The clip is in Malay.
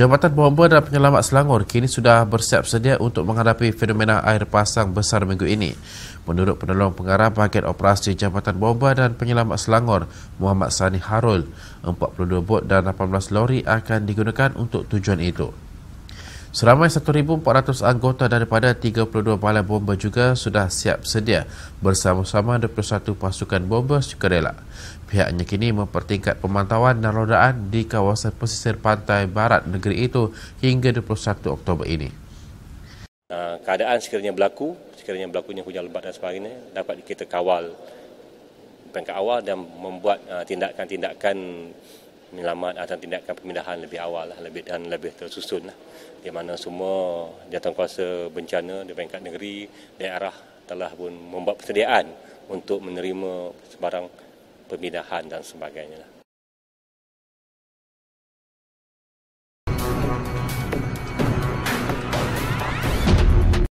Jabatan Bomba dan Penyelamat Selangor kini sudah bersiap sedia untuk menghadapi fenomena air pasang besar minggu ini. Menurut penolong pengarah bahagian operasi Jabatan Bomba dan Penyelamat Selangor, Muhammad Sani Harul, 42 bot dan 18 lori akan digunakan untuk tujuan itu. Seramai 1,400 anggota daripada 32 balai bomba juga sudah siap sedia bersama-sama 21 pasukan bomba sukarela. Pihaknya kini mempertingkat pemantauan dan rodaan di kawasan pesisir pantai barat negeri itu hingga 21 Oktober ini. Ah, keadaan sekiranya berlaku, sekiranya berlakunya hujan lebat dan sebagainya, dapat kita kawal peringkat dan membuat ah, tindakan-tindakan uh, penyelamat atau tindakan pemindahan lebih awal lah, lebih dan lebih tersusun lah, di mana semua jatuh jawatankuasa bencana di peringkat negeri daerah telah pun membuat persediaan untuk menerima sebarang pemindahan dan sebagainya lah.